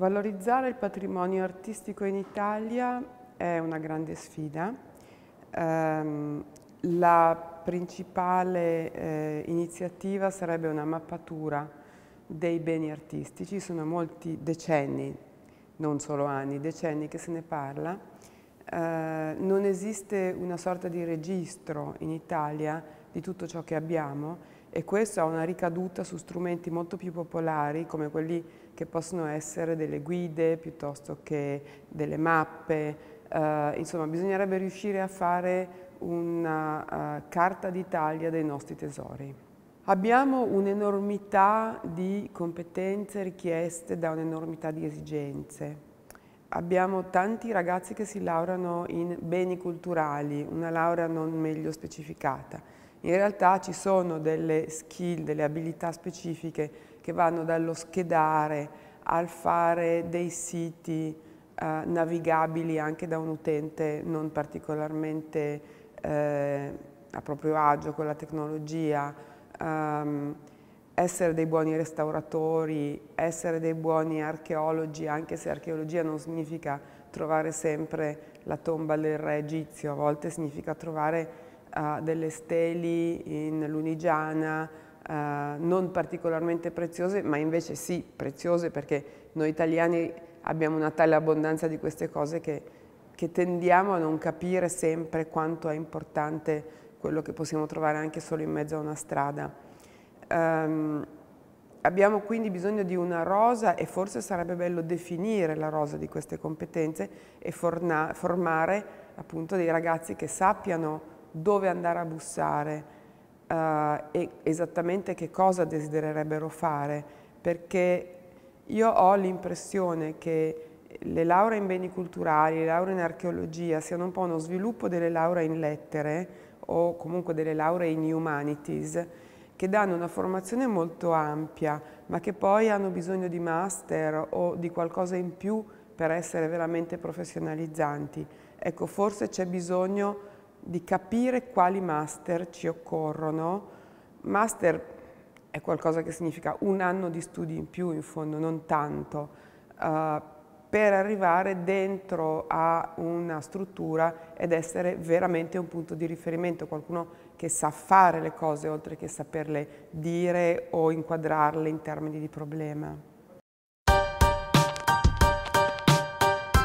Valorizzare il patrimonio artistico in Italia è una grande sfida. Ehm, la principale eh, iniziativa sarebbe una mappatura dei beni artistici, sono molti decenni, non solo anni, decenni che se ne parla. Eh, non esiste una sorta di registro in Italia di tutto ciò che abbiamo e questo ha una ricaduta su strumenti molto più popolari come quelli che possono essere delle guide piuttosto che delle mappe. Uh, insomma, bisognerebbe riuscire a fare una uh, carta d'Italia dei nostri tesori. Abbiamo un'enormità di competenze richieste da un'enormità di esigenze. Abbiamo tanti ragazzi che si laureano in beni culturali, una laurea non meglio specificata in realtà ci sono delle skill, delle abilità specifiche che vanno dallo schedare al fare dei siti eh, navigabili anche da un utente non particolarmente eh, a proprio agio con la tecnologia, ehm, essere dei buoni restauratori, essere dei buoni archeologi, anche se archeologia non significa trovare sempre la tomba del re egizio, a volte significa trovare delle steli in lunigiana, uh, non particolarmente preziose, ma invece sì, preziose perché noi italiani abbiamo una tale abbondanza di queste cose che, che tendiamo a non capire sempre quanto è importante quello che possiamo trovare anche solo in mezzo a una strada. Um, abbiamo quindi bisogno di una rosa e forse sarebbe bello definire la rosa di queste competenze e formare appunto dei ragazzi che sappiano dove andare a bussare uh, e esattamente che cosa desidererebbero fare, perché io ho l'impressione che le lauree in beni culturali, le lauree in archeologia siano un po' uno sviluppo delle lauree in lettere o comunque delle lauree in humanities che danno una formazione molto ampia ma che poi hanno bisogno di master o di qualcosa in più per essere veramente professionalizzanti. Ecco, forse c'è bisogno di capire quali master ci occorrono. Master è qualcosa che significa un anno di studi in più, in fondo, non tanto, uh, per arrivare dentro a una struttura ed essere veramente un punto di riferimento, qualcuno che sa fare le cose oltre che saperle dire o inquadrarle in termini di problema.